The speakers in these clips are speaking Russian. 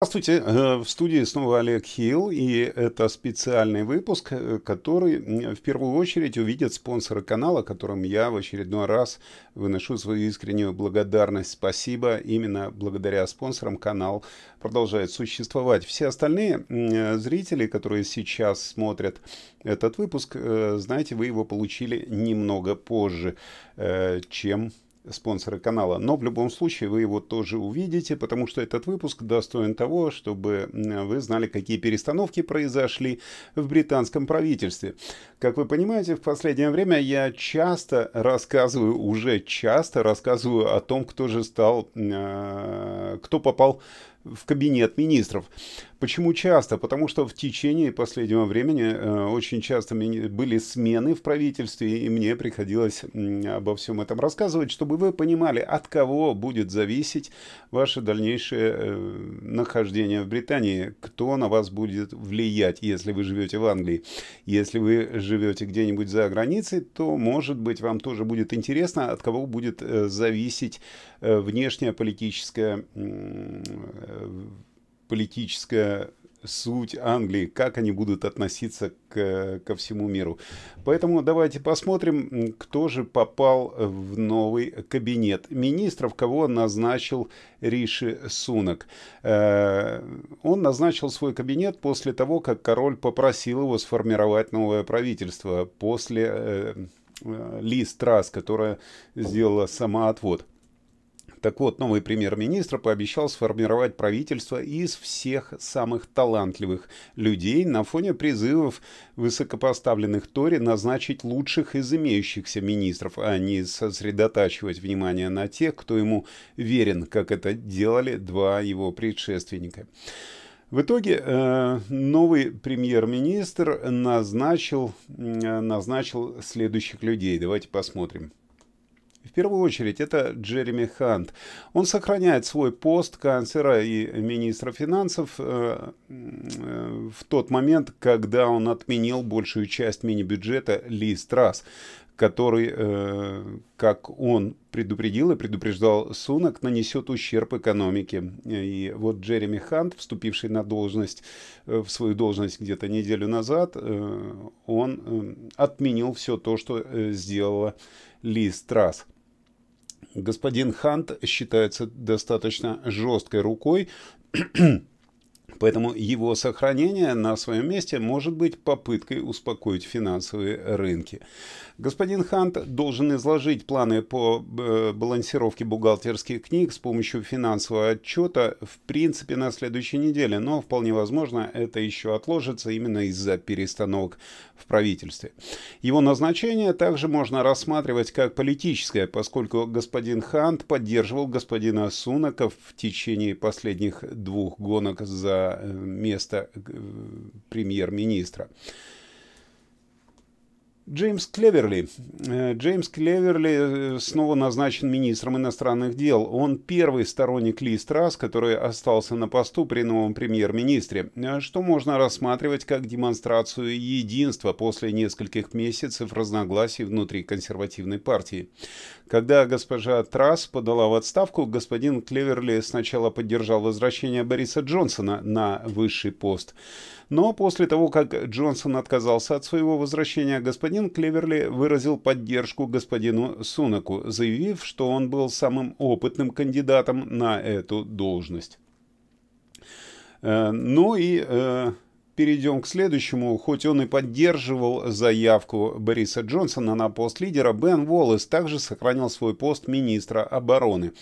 Здравствуйте, э, в студии снова Олег Хилл, и это специальный выпуск, э, который в первую очередь увидят спонсоры канала, которым я в очередной раз выношу свою искреннюю благодарность. Спасибо, именно благодаря спонсорам канал продолжает существовать. Все остальные зрители, которые сейчас смотрят этот выпуск, э, знаете, вы его получили немного позже, чем спонсоры канала. Но в любом случае вы его тоже увидите, потому что этот выпуск достоин того, чтобы вы знали, какие перестановки произошли в британском правительстве. Как вы понимаете, в последнее время я часто рассказываю, уже часто рассказываю о том, кто же стал, а, кто попал в кабинет министров. Почему часто? Потому что в течение последнего времени э, очень часто были смены в правительстве, и мне приходилось обо всем этом рассказывать, чтобы вы понимали, от кого будет зависеть ваше дальнейшее э, нахождение в Британии, кто на вас будет влиять, если вы живете в Англии. Если вы живете где-нибудь за границей, то, может быть, вам тоже будет интересно, от кого будет э, зависеть внешняя политическая политическая суть Англии, как они будут относиться к, ко всему миру. Поэтому давайте посмотрим, кто же попал в новый кабинет министров, кого назначил Риши Сунок. Э, он назначил свой кабинет после того, как король попросил его сформировать новое правительство после э, э, Ли Страс, которая сделала самоотвод. Так вот, новый премьер-министр пообещал сформировать правительство из всех самых талантливых людей на фоне призывов высокопоставленных Тори назначить лучших из имеющихся министров, а не сосредотачивать внимание на тех, кто ему верен, как это делали два его предшественника. В итоге э, новый премьер-министр назначил, э, назначил следующих людей. Давайте посмотрим первую очередь это Джереми Хант. Он сохраняет свой пост канцлера и министра финансов э, э, в тот момент, когда он отменил большую часть мини-бюджета Ли Страс который, э, как он предупредил и предупреждал Сунок, нанесет ущерб экономике. И вот Джереми Хант, вступивший на должность, э, в свою должность где-то неделю назад, э, он э, отменил все то, что э, сделала Ли Страсс господин Хант считается достаточно жесткой рукой Поэтому его сохранение на своем месте может быть попыткой успокоить финансовые рынки. Господин Хант должен изложить планы по э, балансировке бухгалтерских книг с помощью финансового отчета в принципе на следующей неделе, но вполне возможно это еще отложится именно из-за перестановок в правительстве. Его назначение также можно рассматривать как политическое, поскольку господин Хант поддерживал господина Сунака в течение последних двух гонок за Э, место э, премьер-министра. Джеймс Клеверли. Э, Джеймс Клеверли э, снова назначен министром иностранных дел. Он первый сторонник Ли Страс, который остался на посту при новом премьер-министре, э, что можно рассматривать как демонстрацию единства после нескольких месяцев разногласий внутри консервативной партии. Когда госпожа Трас подала в отставку, господин Клеверли сначала поддержал возвращение Бориса Джонсона на высший пост. Но после того, как Джонсон отказался от своего возвращения, господин Господин Клеверли выразил поддержку господину Сунаку, заявив, что он был самым опытным кандидатом на эту должность. Э, ну и э, перейдем к следующему. Хоть он и поддерживал заявку Бориса Джонсона на пост лидера, Бен Уоллес также сохранил свой пост министра обороны.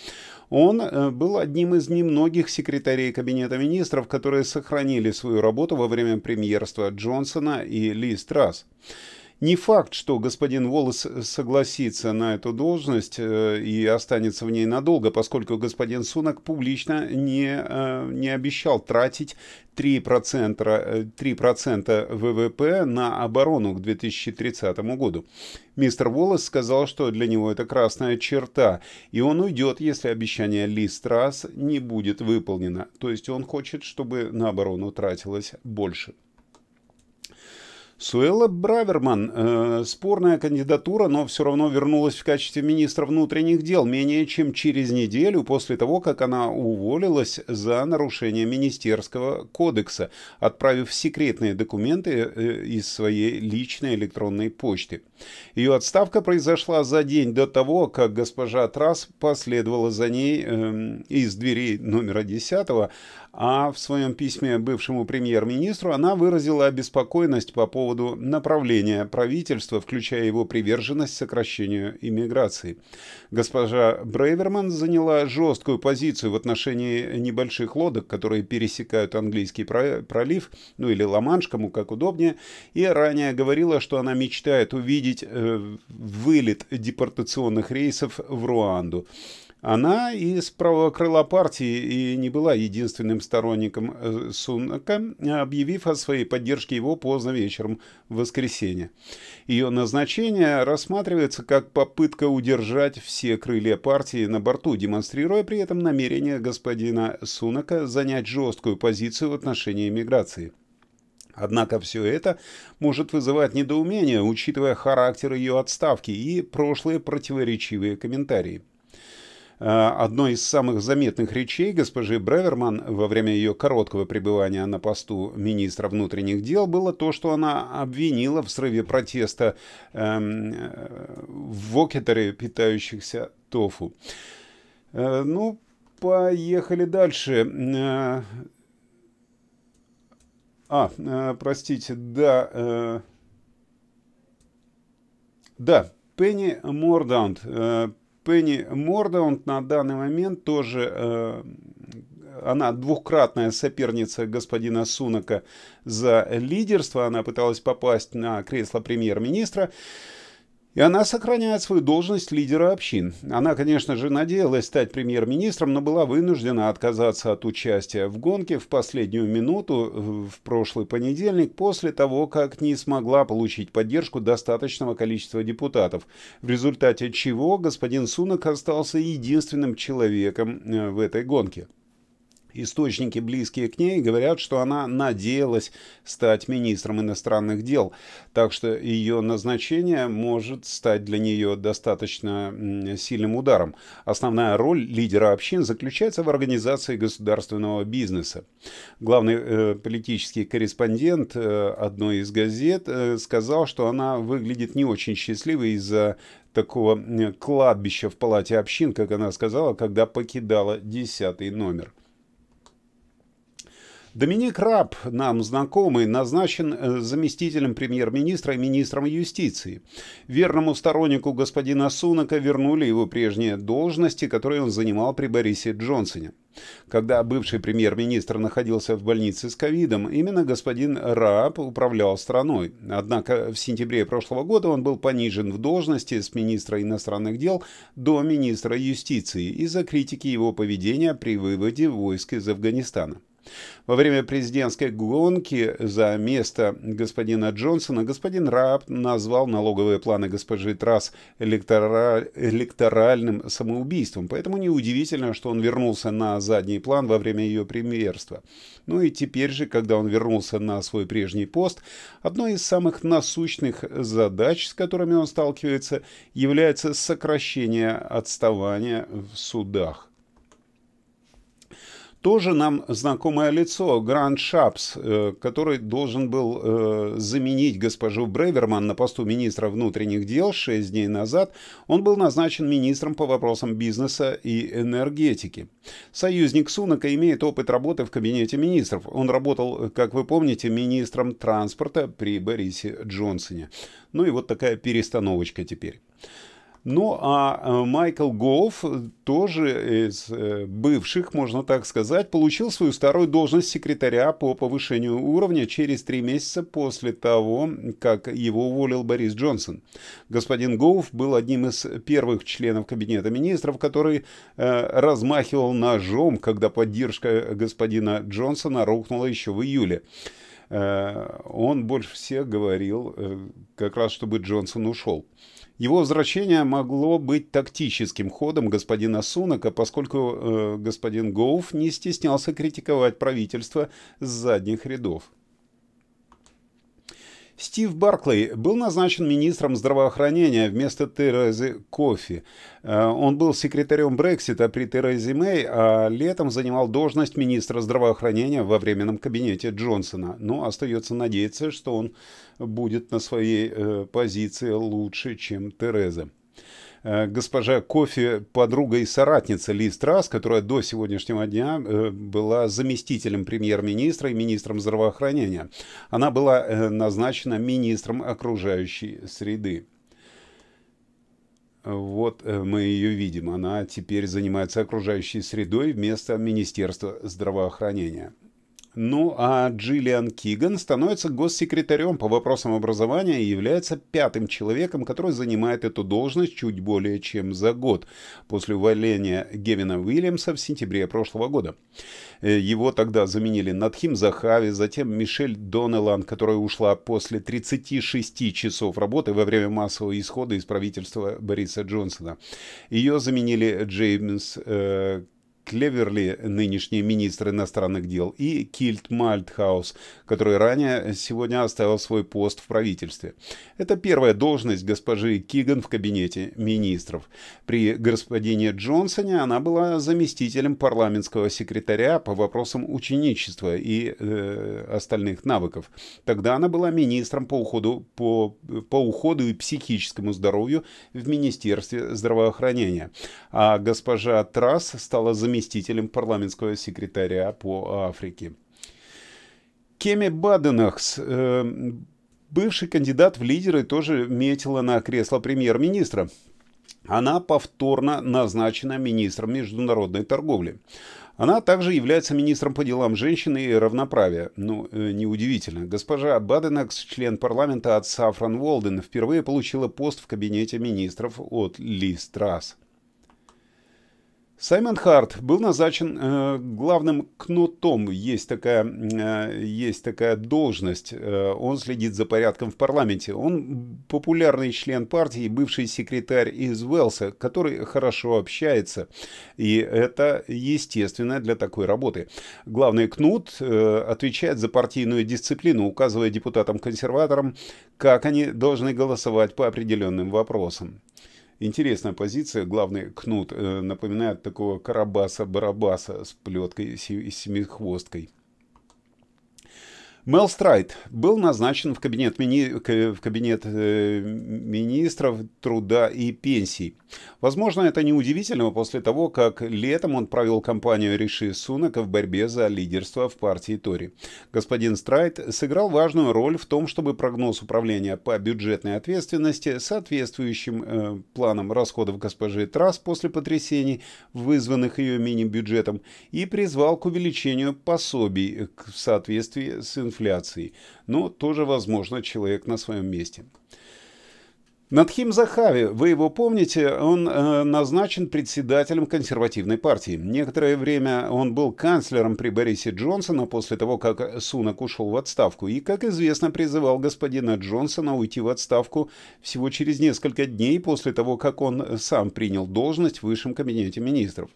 Он э, был одним из немногих секретарей Кабинета министров, которые сохранили свою работу во время премьерства Джонсона и Ли Страсс. Не факт, что господин Волос э, согласится на эту должность э, и останется в ней надолго, поскольку господин Сунак публично не, э, не обещал тратить 3%, 3% ВВП на оборону к 2030 году. Мистер Волос сказал, что для него это красная черта, и он уйдет, если обещание Ли Страс не будет выполнено. То есть он хочет, чтобы на оборону тратилось больше. Суэлла Браверман, э, спорная кандидатура, но все равно вернулась в качестве министра внутренних дел менее чем через неделю после того, как она уволилась за нарушение Министерского кодекса, отправив секретные документы э, из своей личной электронной почты. Ее отставка произошла за день до того, как госпожа Трас последовала за ней э, из двери номера 10, а в своем письме бывшему премьер-министру она выразила обеспокоенность по поводу направления правительства, включая его приверженность сокращению иммиграции. Госпожа Брейверман заняла жесткую позицию в отношении небольших лодок, которые пересекают английский пролив, ну или Ла-Манш, кому как удобнее, и ранее говорила, что она мечтает увидеть увидеть э, вылет депортационных рейсов в Руанду. Она из правого крыла партии и не была единственным сторонником э, Сунака, объявив о своей поддержке его поздно вечером в воскресенье. Ее назначение рассматривается как попытка удержать все крылья партии на борту, демонстрируя при этом намерение господина Сунака занять жесткую позицию в отношении миграции. Однако все это может вызывать недоумение, учитывая характер ее отставки и прошлые противоречивые комментарии э, одной из самых заметных речей госпожи Бреверман во время ее короткого пребывания на посту министра внутренних дел было то, что она обвинила в срыве протеста эм, э, вокетеры, питающихся тофу. Э, ну, поехали дальше. Э, а, э, простите, да. Э, да, Пенни Мордаунд. Э, Пенни Мордаунд на данный момент тоже... она двухкратная соперница господина Сунака за лидерство. Она пыталась попасть на кресло премьер-министра. И она сохраняет свою должность лидера общин. Она, конечно же, надеялась стать премьер-министром, но была вынуждена отказаться от участия в гонке в последнюю минуту в прошлый понедельник после того, как не смогла получить поддержку достаточного количества депутатов, в результате чего господин Сунок остался единственным человеком э, в этой гонке. Источники, близкие к ней, говорят, что она надеялась стать министром иностранных дел, так что ее назначение может стать для нее достаточно сильным ударом. Основная роль лидера общин заключается в организации государственного бизнеса. Главный э, политический корреспондент э, одной из газет э, сказал, что она выглядит не очень счастливой из-за такого кладбища в палате общин, как она сказала, когда покидала десятый номер. Доминик Раб, нам знакомый, назначен э, заместителем премьер-министра и министром юстиции. Верному стороннику господина Сунака вернули его прежние должности, которые он занимал при Борисе Джонсоне. Когда бывший премьер-министр находился в больнице с ковидом, именно господин Раб управлял страной. Однако в сентябре прошлого года он был понижен в должности с министра иностранных дел до министра юстиции из-за критики его поведения при выводе войск из Афганистана. Во время президентской гонки за место господина Джонсона господин Раб назвал налоговые планы госпожи Трасс электораль... электоральным самоубийством, поэтому неудивительно, что он вернулся на задний план во время ее премьерства. Ну и теперь же, когда он вернулся на свой прежний пост, одной из самых насущных задач, с которыми он сталкивается, является сокращение отставания в судах тоже нам знакомое лицо, Грант Шапс, э, который должен был э, заменить госпожу Брейверман на посту министра внутренних дел 6 дней назад. Он был назначен министром по вопросам бизнеса и энергетики. Союзник Сунака имеет опыт работы в кабинете министров. Он работал, как вы помните, министром транспорта при Борисе Джонсоне. Ну и вот такая перестановочка теперь. Ну а э, Майкл Гофф, тоже из э, бывших, можно так сказать, получил свою вторую должность секретаря по повышению уровня через три месяца после того, как его уволил Борис Джонсон. Господин Гоуф был одним из первых членов Кабинета министров, который э, размахивал ножом, когда поддержка господина Джонсона рухнула еще в июле. Э, он больше всех говорил, э, как раз чтобы Джонсон ушел. Его возвращение могло быть тактическим ходом господина Сунака, поскольку э, господин Гоуф не стеснялся критиковать правительство с задних рядов. Стив Барклей был назначен министром здравоохранения вместо Терезы Кофи. Э, он был секретарем Брексита при Терезе Мэй, а летом занимал должность министра здравоохранения во временном кабинете Джонсона. Но остается надеяться, что он будет на своей э, позиции лучше, чем Тереза. Э, госпожа Кофи, подруга и соратница Ли Страс, которая до сегодняшнего дня э, была заместителем премьер-министра и министром здравоохранения. Она была э, назначена министром окружающей среды. Вот мы ее видим. Она теперь занимается окружающей средой вместо Министерства здравоохранения. Ну а Джиллиан Киган становится госсекретарем по вопросам образования и является пятым человеком, который занимает эту должность чуть более чем за год после увольнения Гевина Уильямса в сентябре прошлого года. Э, его тогда заменили Надхим Захави, затем Мишель Донелан, которая ушла после 36 часов работы во время массового исхода из правительства Бориса Джонсона. Ее заменили Джеймс э, Клеверли, нынешний министр иностранных дел, и Кильт Мальтхаус, который ранее сегодня оставил свой пост в правительстве. Это первая должность госпожи Киган в кабинете министров. При господине Джонсоне она была заместителем парламентского секретаря по вопросам ученичества и э, остальных навыков. Тогда она была министром по уходу, по, по уходу и психическому здоровью в Министерстве здравоохранения. А госпожа Трасс стала заместителем заместителем парламентского секретаря по Африке. Кеми Баденахс, э, бывший кандидат в лидеры, тоже метила на кресло премьер-министра. Она повторно назначена министром международной торговли. Она также является министром по делам женщины и равноправия. Ну, э, неудивительно. Госпожа Баденакс, член парламента от Сафран Волден, впервые получила пост в кабинете министров от Ли Страс. Саймон Харт был назначен э, главным кнутом. Есть такая, э, есть такая должность. Э, он следит за порядком в парламенте. Он популярный член партии, бывший секретарь из Уэлса, который хорошо общается. И это естественно для такой работы. Главный кнут э, отвечает за партийную дисциплину, указывая депутатам-консерваторам, как они должны голосовать по определенным вопросам. Интересная позиция. Главный кнут э, напоминает такого карабаса-барабаса с плеткой и семихвосткой. Мел Страйт был назначен в кабинет, мини... в кабинет э, министров труда и пенсий. Возможно, это неудивительно после того, как летом он провел кампанию Риши Сунака в борьбе за лидерство в партии Тори. Господин Страйт сыграл важную роль в том, чтобы прогноз управления по бюджетной ответственности соответствующим э, планам расходов госпожи Трасс после потрясений, вызванных ее мини-бюджетом, и призвал к увеличению пособий в соответствии с информацией инфляцией, но тоже, возможно, человек на своем месте. Надхим Захави, вы его помните, он э, назначен председателем консервативной партии. Некоторое время он был канцлером при Борисе Джонсона после того, как Сунак ушел в отставку и, как известно, призывал господина Джонсона уйти в отставку всего через несколько дней после того, как он сам принял должность в высшем кабинете министров.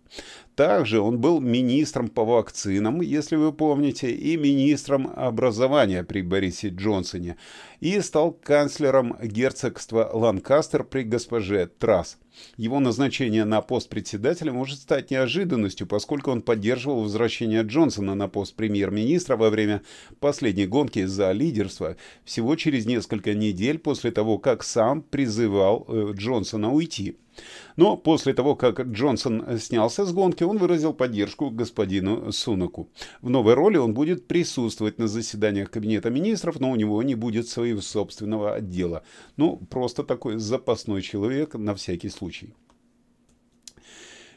Также он был министром по вакцинам, если вы помните, и министром образования при Борисе Джонсоне и стал канцлером герцогства Ланкастер при госпоже Трас. Его назначение на пост председателя может стать неожиданностью, поскольку он поддерживал возвращение Джонсона на пост премьер-министра во время последней гонки за лидерство всего через несколько недель после того, как сам призывал э, Джонсона уйти. Но после того, как Джонсон снялся с гонки, он выразил поддержку господину Сунаку. В новой роли он будет присутствовать на заседаниях Кабинета министров, но у него не будет своего собственного отдела. Ну, просто такой запасной человек на всякий случай.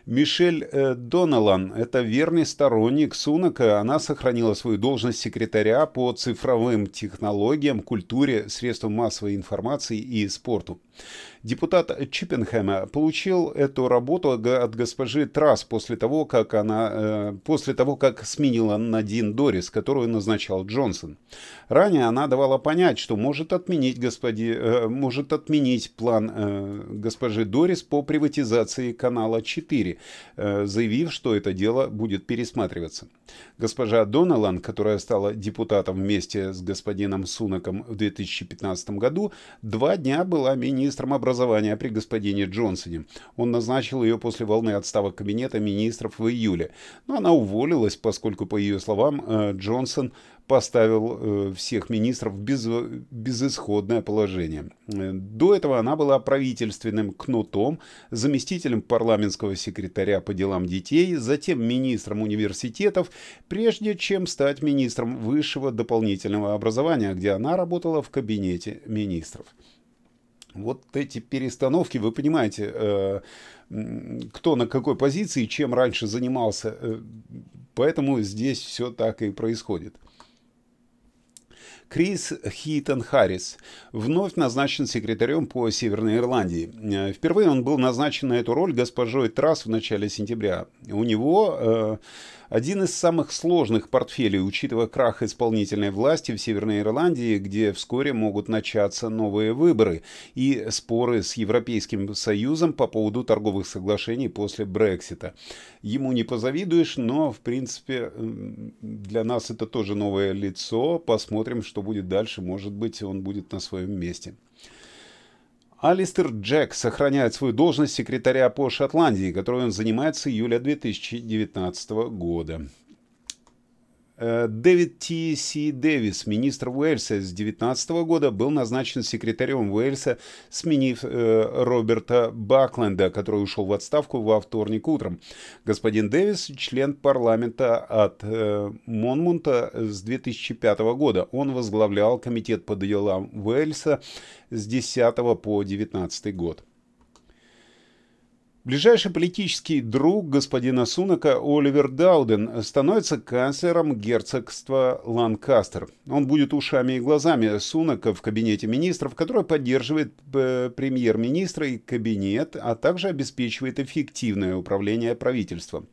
Мишель э, Доналан – это верный сторонник Сунака. Она сохранила свою должность секретаря по цифровым технологиям, культуре, средствам массовой информации и спорту. Депутат Чиппенхэма получил эту работу от госпожи Трас после того, как она, э, после того, как сменила Надин Дорис, которую назначал Джонсон. Ранее она давала понять, что может отменить, господи, э, может отменить план э, госпожи Дорис по приватизации канала 4, заявив, что это дело будет пересматриваться. Госпожа Доналан, которая стала депутатом вместе с господином Сунаком в 2015 году, два дня была мини министром образования при господине Джонсоне. Он назначил ее после волны отставок кабинета министров в июле. Но она уволилась, поскольку, по ее словам, э, Джонсон поставил э, всех министров в без, безысходное положение. Э, до этого она была правительственным кнутом, заместителем парламентского секретаря по делам детей, затем министром университетов, прежде чем стать министром высшего дополнительного образования, где она работала в кабинете министров. Вот эти перестановки, вы понимаете, э, кто на какой позиции, чем раньше занимался, э, поэтому здесь все так и происходит. Крис Хитон Харрис вновь назначен секретарем по Северной Ирландии. Э, впервые он был назначен на эту роль госпожой Трасс в начале сентября. У него один из самых сложных портфелей, учитывая крах исполнительной власти в Северной Ирландии, где вскоре могут начаться новые выборы и споры с Европейским Союзом по поводу торговых соглашений после Брексита. Ему не позавидуешь, но, в принципе, для нас это тоже новое лицо. Посмотрим, что будет дальше. Может быть, он будет на своем месте. Алистер Джек сохраняет свою должность секретаря по Шотландии, которую он занимает с июля 2019 года. Э, Дэвид Ти Си Дэвис, министр Уэльса с 19 года, был назначен секретарем Уэльса, сменив э, Роберта Бакленда, который ушел в отставку во вторник утром. Господин Дэвис – член парламента от э, Монмунта с 2005 года. Он возглавлял комитет по делам Уэльса с 10 по 19 год. Ближайший политический друг господина Сунака Оливер Дауден становится канцлером герцогства Ланкастер. Он будет ушами и глазами Сунака в кабинете министров, который поддерживает э, премьер-министра и кабинет, а также обеспечивает эффективное управление правительством.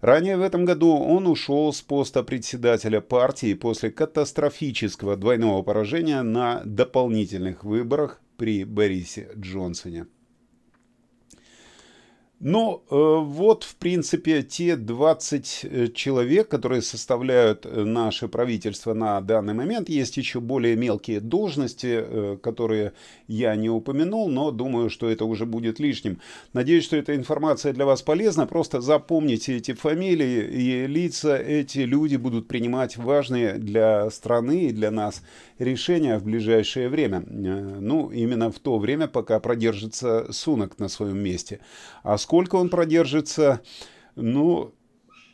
Ранее в этом году он ушел с поста председателя партии после катастрофического двойного поражения на дополнительных выборах при Борисе Джонсоне. Ну, э, вот, в принципе, те 20 э, человек, которые составляют э, наше правительство на данный момент. Есть еще более мелкие должности, которые я не упомянул, но думаю, что это уже будет лишним. Надеюсь, что эта информация для вас полезна. Просто запомните эти фамилии и лица. Эти люди будут принимать важные для страны и для нас решения в ближайшее время. Ну, именно в то время, пока продержится Сунок на своем месте. А сколько он продержится, ну,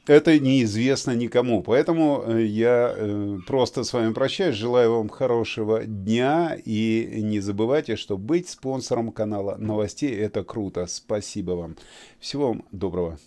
это неизвестно никому. Поэтому э, я э, просто с вами прощаюсь, желаю вам хорошего дня и не забывайте, что быть спонсором канала новостей – это круто. Спасибо вам. Всего вам доброго.